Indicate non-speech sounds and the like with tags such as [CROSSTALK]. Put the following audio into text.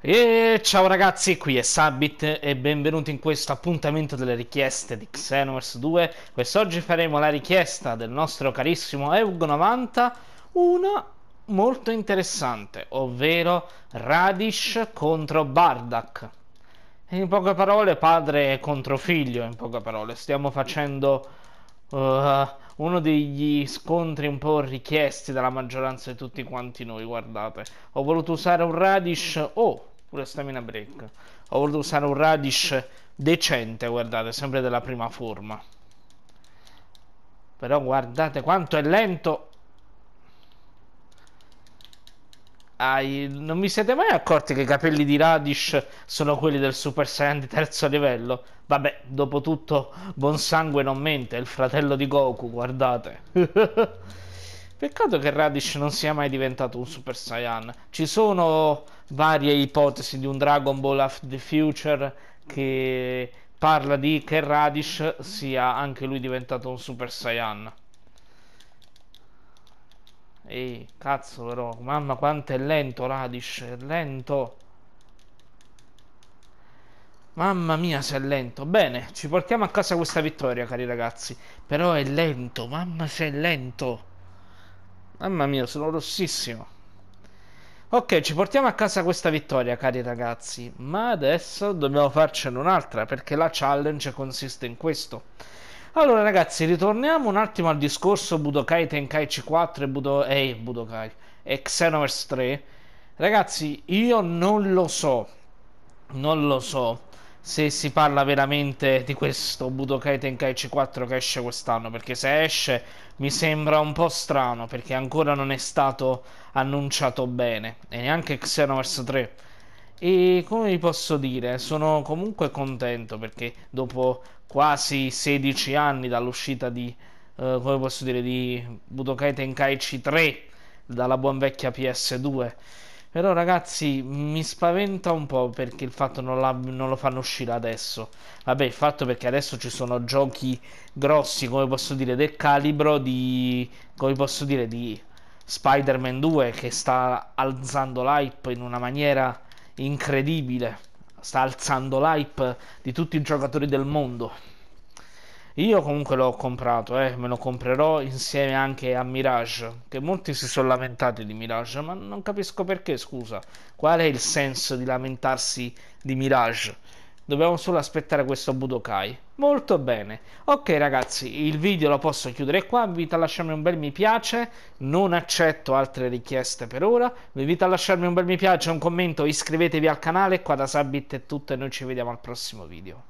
E ciao ragazzi, qui è Sabit e benvenuti in questo appuntamento delle richieste di Xenoverse 2. Quest'oggi faremo la richiesta del nostro carissimo Eug90, una molto interessante, ovvero Radish contro Bardak. In poche parole, padre contro figlio, in poche parole. Stiamo facendo... Uh, uno degli scontri un po' richiesti dalla maggioranza di tutti quanti noi, guardate. Ho voluto usare un radish, oh, pure stamina break. Ho voluto usare un radish decente, guardate, sempre della prima forma. Però guardate quanto è lento ai... non vi siete mai accorti che i capelli di Radish sono quelli del Super Saiyan di terzo livello? Vabbè, dopo tutto, buon non mente, è il fratello di Goku, guardate. [LAUGHS] Peccato che Radish non sia mai diventato un Super Saiyan. Ci sono varie ipotesi di un Dragon Ball of the Future che parla di che Radish sia anche lui diventato un Super Saiyan. Ehi, cazzo però, mamma quanto è lento Radish, è lento. Mamma mia se è lento. Bene, ci portiamo a casa questa vittoria, cari ragazzi. Però è lento, mamma se è lento. Mamma mia, sono rossissimo. Ok, ci portiamo a casa questa vittoria, cari ragazzi. Ma adesso dobbiamo farcene un'altra, perché la challenge consiste in questo allora ragazzi, ritorniamo un attimo al discorso Budokai Tenkaichi 4 e, Budo... eh, Budokai e Xenoverse 3. Ragazzi, io non lo so, non lo so se si parla veramente di questo Budokai Tenkaichi 4 che esce quest'anno, perché se esce mi sembra un po' strano, perché ancora non è stato annunciato bene, e neanche Xenoverse 3 e come vi posso dire, sono comunque contento perché dopo quasi 16 anni dall'uscita di, eh, come posso dire, di Budokai Tenkaichi 3 dalla buon vecchia PS2. Però ragazzi mi spaventa un po' perché il fatto non, la, non lo fanno uscire adesso. Vabbè, il fatto perché adesso ci sono giochi grossi, come posso dire, del calibro di... come posso dire, di Spider-Man 2 che sta alzando l'hype in una maniera incredibile, sta alzando l'hype di tutti i giocatori del mondo. Io comunque l'ho comprato, eh, me lo comprerò insieme anche a Mirage, che molti si sono lamentati di Mirage, ma non capisco perché, scusa, qual è il senso di lamentarsi di Mirage? Dobbiamo solo aspettare questo Budokai. Molto bene. Ok ragazzi, il video lo posso chiudere qua. Vi invito a lasciarmi un bel mi piace. Non accetto altre richieste per ora. Vi invito a lasciarmi un bel mi piace, un commento, iscrivetevi al canale. Qua da Sabit è tutto e noi ci vediamo al prossimo video.